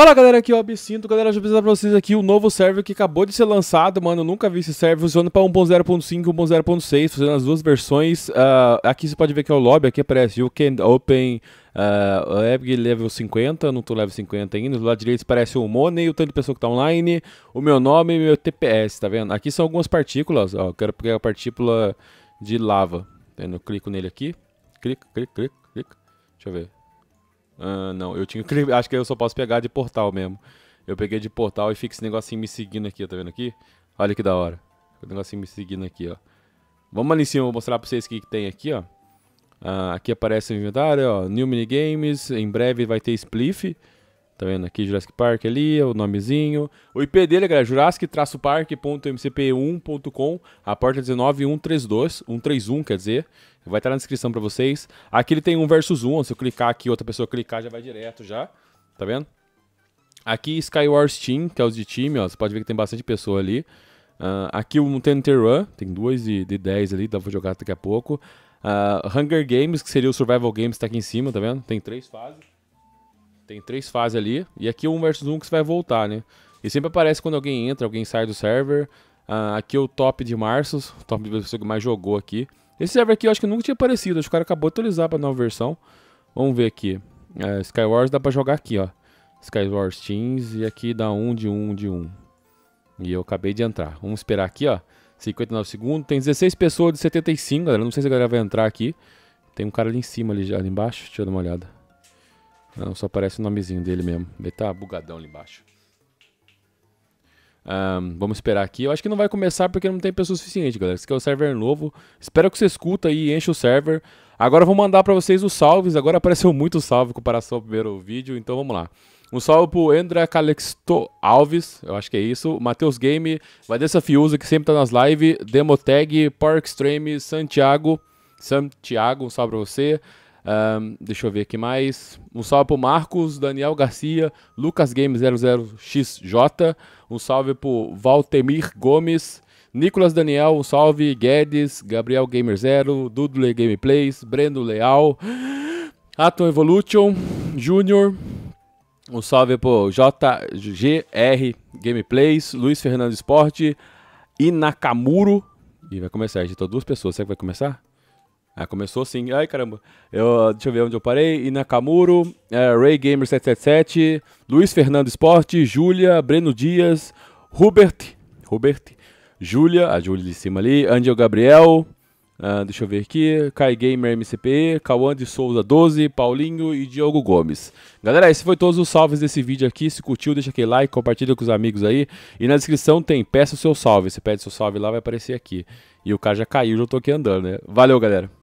Fala galera, aqui é o Absinto. Galera, já eu apresentar pra vocês aqui o novo server que acabou de ser lançado, mano. Eu nunca vi esse server. funcionando pra 1.0.5 e 1.0.6, fazendo as duas versões. Uh, aqui você pode ver que é o lobby, aqui aparece You Can Open uh, ah, Epic Level 50, não tô level 50 ainda. Do lado direito aparece o Money, o tanto de pessoa que tá online, o meu nome e meu TPS, tá vendo? Aqui são algumas partículas, ó. Eu quero pegar a partícula de lava. Tá eu clico nele aqui. Clica, clica, clica, clica. Deixa eu ver. Uh, não, eu tinha. Acho que eu só posso pegar de portal mesmo. Eu peguei de portal e fica esse negocinho me seguindo aqui, tá vendo aqui? Olha que da hora. O negocinho me seguindo aqui, ó. Vamos ali em cima, vou mostrar pra vocês o que, que tem aqui, ó. Uh, aqui aparece o inventário, ó. New Minigames. Em breve vai ter Spliff. Tá vendo aqui Jurassic Park ali, é o nomezinho. O IP dele, galera, jurassic-park.mcp1.com, a porta 19132, 131, quer dizer. Vai estar na descrição para vocês. Aqui ele tem um versus um, se eu clicar aqui, outra pessoa clicar já vai direto já. Tá vendo? Aqui Skywars Team, que é os de time, ó, você pode ver que tem bastante pessoa ali. Uh, aqui o um Run, tem duas de, de 10 ali, dá pra jogar daqui a pouco. Uh, Hunger Games, que seria o Survival Games, tá aqui em cima, tá vendo? Tem três fases. Tem três fases ali, e aqui é um versus um que você vai voltar, né? E sempre aparece quando alguém entra, alguém sai do server. Uh, aqui é o top de Marços, o top de pessoa que mais jogou aqui. Esse server aqui eu acho que nunca tinha aparecido, acho que o cara acabou de atualizar pra nova versão. Vamos ver aqui. Uh, é, Skywars dá pra jogar aqui, ó. Skywars Teams, e aqui dá um de um de um. E eu acabei de entrar. Vamos esperar aqui, ó. 59 segundos. Tem 16 pessoas de 75, galera. Não sei se a galera vai entrar aqui. Tem um cara ali em cima, ali, ali embaixo. Deixa eu dar uma olhada. Não, só aparece o nomezinho dele mesmo. Ele tá bugadão ali embaixo. Um, vamos esperar aqui. Eu acho que não vai começar porque não tem pessoa suficiente, galera. Esse aqui é o server novo. Espero que você escuta aí e enche o server. Agora eu vou mandar para vocês os salves. Agora apareceu muito salve em comparação ao primeiro vídeo, então vamos lá. Um salve pro André Calixto Alves, eu acho que é isso. Matheus Game, Vadessa Fiuza, que sempre tá nas lives. Demotag, Park Stream, Santiago. Santiago, um salve pra você. Um, deixa eu ver aqui mais. Um salve pro Marcos, Daniel Garcia, Lucas Game 00XJ. Um salve pro Valtemir Gomes, Nicolas Daniel, um salve, Guedes, Gabriel Gamer Zero, Dudley Gameplays, Breno Leal, Atom Evolution, Júnior. Um salve pro JGR Gameplays, Luiz Fernando Esporte, Inakamuro. E vai começar, editou duas pessoas. Será que vai começar? Ah, começou assim, ai caramba. Eu, deixa eu ver onde eu parei. Inakamuro, é, Ray Gamer 777, Luiz Fernando Esporte, Júlia, Breno Dias, Hubert, Hubert, Júlia, a Júlia de cima ali, Angel Gabriel, uh, deixa eu ver aqui, Kai Gamer MCP Cauã de Souza 12, Paulinho e Diogo Gomes. Galera, esse foi todos os salves desse vídeo aqui. Se curtiu, deixa aquele like, compartilha com os amigos aí. E na descrição tem, peça o seu salve. Você pede seu salve lá, vai aparecer aqui. E o cara já caiu, já tô aqui andando, né? Valeu, galera.